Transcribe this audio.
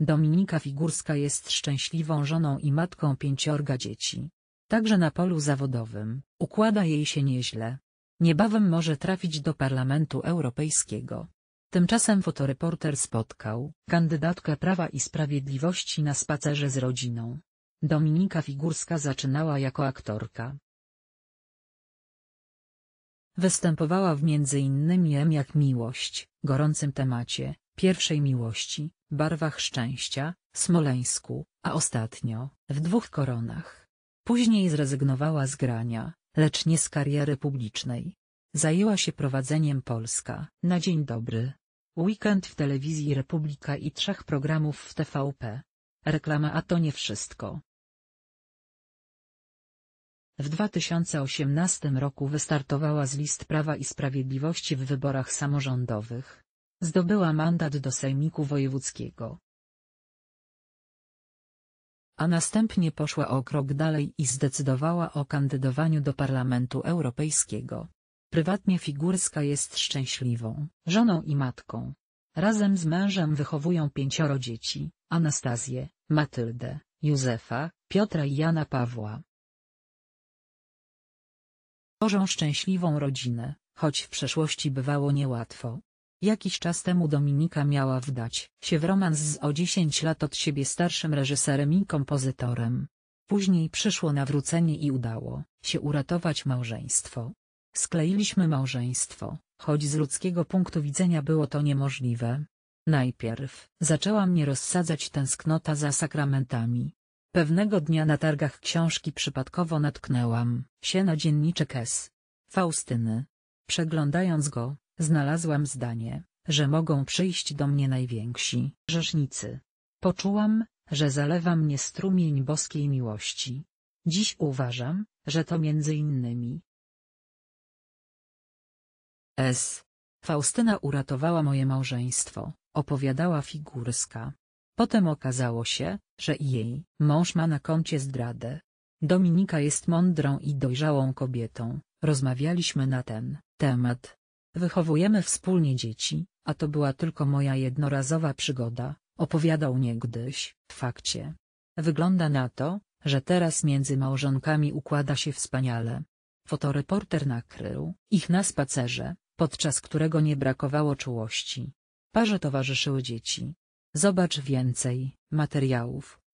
Dominika Figurska jest szczęśliwą żoną i matką pięciorga dzieci. Także na polu zawodowym układa jej się nieźle. Niebawem może trafić do Parlamentu Europejskiego. Tymczasem fotoreporter spotkał kandydatkę Prawa i Sprawiedliwości na spacerze z rodziną. Dominika Figurska zaczynała jako aktorka. Występowała w między innymi M jak miłość, gorącym temacie, pierwszej miłości, barwach szczęścia, Smoleńsku, a ostatnio, w dwóch koronach. Później zrezygnowała z grania, lecz nie z kariery publicznej. Zajęła się prowadzeniem Polska na Dzień Dobry. Weekend w Telewizji Republika i trzech programów w TVP. Reklama a to nie wszystko. W 2018 roku wystartowała z list Prawa i Sprawiedliwości w wyborach samorządowych. Zdobyła mandat do Sejmiku Wojewódzkiego. A następnie poszła o krok dalej i zdecydowała o kandydowaniu do Parlamentu Europejskiego. Prywatnie Figurska jest szczęśliwą, żoną i matką. Razem z mężem wychowują pięcioro dzieci, Anastazję, Matyldę, Józefa, Piotra i Jana Pawła. Tworzą szczęśliwą rodzinę, choć w przeszłości bywało niełatwo. Jakiś czas temu Dominika miała wdać się w romans z o 10 lat od siebie starszym reżyserem i kompozytorem. Później przyszło nawrócenie i udało się uratować małżeństwo. Skleiliśmy małżeństwo, choć z ludzkiego punktu widzenia było to niemożliwe. Najpierw zaczęła mnie rozsadzać tęsknota za sakramentami. Pewnego dnia na targach książki przypadkowo natknęłam się na dzienniczek S. Faustyny. Przeglądając go, Znalazłam zdanie, że mogą przyjść do mnie najwięksi grzesznicy. Poczułam, że zalewa mnie strumień boskiej miłości. Dziś uważam, że to między innymi S. Faustyna uratowała moje małżeństwo, opowiadała Figurska. Potem okazało się, że jej mąż ma na koncie zdradę. Dominika jest mądrą i dojrzałą kobietą, rozmawialiśmy na ten temat. Wychowujemy wspólnie dzieci, a to była tylko moja jednorazowa przygoda, opowiadał niegdyś. W fakcie. Wygląda na to, że teraz między małżonkami układa się wspaniale. Fotoreporter nakrył ich na spacerze, podczas którego nie brakowało czułości. Parze towarzyszyły dzieci. Zobacz więcej materiałów.